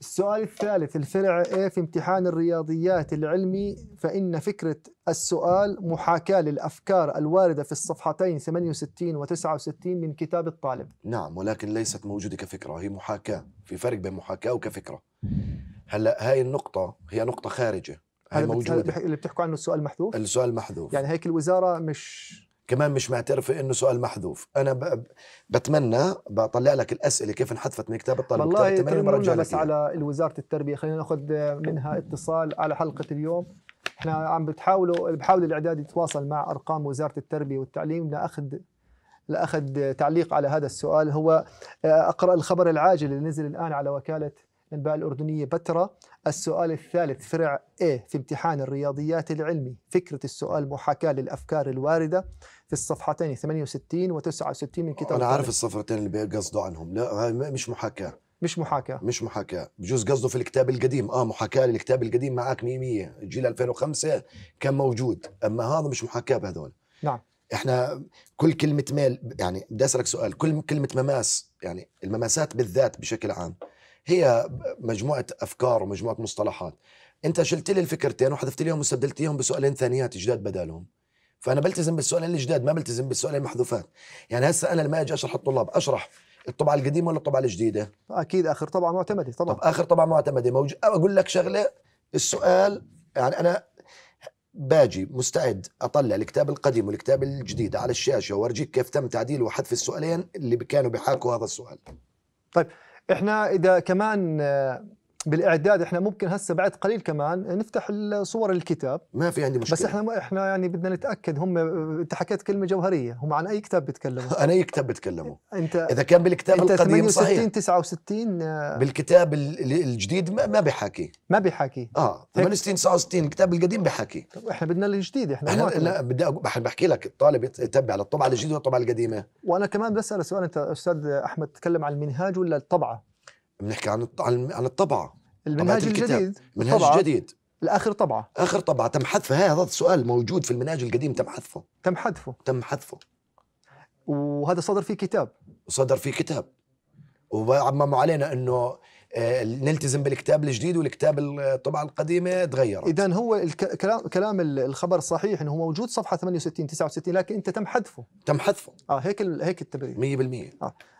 السؤال الثالث الفرع A في امتحان الرياضيات العلمي فإن فكرة السؤال محاكاة للأفكار الواردة في الصفحتين 68 و 69 من كتاب الطالب نعم ولكن ليست موجودة كفكرة هي محاكاة في فرق بين محاكاة وكفكرة هلا هاي النقطة هي نقطة خارجة هاي موجودة اللي بتحكوا عنه السؤال محذوف السؤال محذوف يعني هيك الوزارة مش كمان مش معترفة انه سؤال محذوف انا ب... بتمنى بطلع لك الاسئله كيف انحذفت من كتاب الطالب والله تمنى بس لك على وزاره التربيه خلينا ناخذ منها اتصال على حلقه اليوم احنا عم بتحاولوا بحاول الاعداد يتواصل مع ارقام وزاره التربيه والتعليم لاخذ لاخذ تعليق على هذا السؤال هو آه، اقرا الخبر العاجل اللي نزل الان على وكاله الانباء الأردنية بترا السؤال الثالث فرع A في امتحان الرياضيات العلمي فكرة السؤال محاكاة للأفكار الواردة في الصفحتين 68 و 69 من كتاب أنا عارف الصفحتين اللي قصده عنهم لا مش محاكاة مش محاكاة مش محاكاة بجوز قصده في الكتاب القديم اه محاكاة للكتاب القديم معك 100 100 جيل 2005 كان موجود اما هذا مش محاكاة بهذول نعم احنا كل كلمة ميل يعني بدي اسألك سؤال كل كلمة مماس يعني المماسات بالذات بشكل عام هي مجموعه افكار ومجموعه مصطلحات انت شلت لي الفكرتين وحذفت ليهم وستبدلتيهم بسؤالين ثانيات جداد بدالهم فانا بلتزم بالسؤالين الجداد ما بلتزم بالسؤالين المحذوفات يعني هسه انا لما اجي اشرح الطلاب اشرح الطبعه القديمه ولا الطبعه الجديده اكيد اخر طبعه معتمده طبعا طب اخر طبعه معتمده موج... اقول لك شغله السؤال يعني انا باجي مستعد اطلع الكتاب القديم والكتاب الجديد على الشاشه وارجيك كيف تم تعديل وحذف السؤالين اللي كانوا بيحاكوا هذا السؤال طيب احنا اذا كمان بالاعداد احنا ممكن هسه بعد قليل كمان نفتح صور الكتاب ما في عندي مشكله بس احنا احنا يعني بدنا نتاكد هم انت حكيت كلمه جوهريه هم عن اي كتاب بيتكلموا عن اي كتاب بيتكلموا انت اذا كان بالكتاب انت القديم 68 صحيح 69 آه، بالكتاب الجديد ما, ما ما بيحكي اه 68 69 الكتاب القديم بيحكي طب احنا بدنا الجديد احنا, احنا لا بدي بحكي لك الطالب يتبع على الطبعه الجديده والطبعه القديمه وانا كمان بسال سؤال انت استاذ احمد تتكلم عن المنهاج ولا الطبعه بنحكي عن عن الطبعه المنهاج الجديد منهاج الجديد الاخر طبعه اخر طبعه تم حذفها هذا السؤال موجود في المنهاج القديم تم حذفه تم حذفه تم حذفه وهذا صدر فيه كتاب صدر فيه كتاب وعمموا علينا انه آه، نلتزم بالكتاب الجديد والكتاب الطبعة القديمة تغير إذا هو الكلام كلام الخبر صحيح أنه هو موجود صفحة 68 69 لكن أنت تم حذفه تم حذفه آه هيك هيك التبرير 100% آه.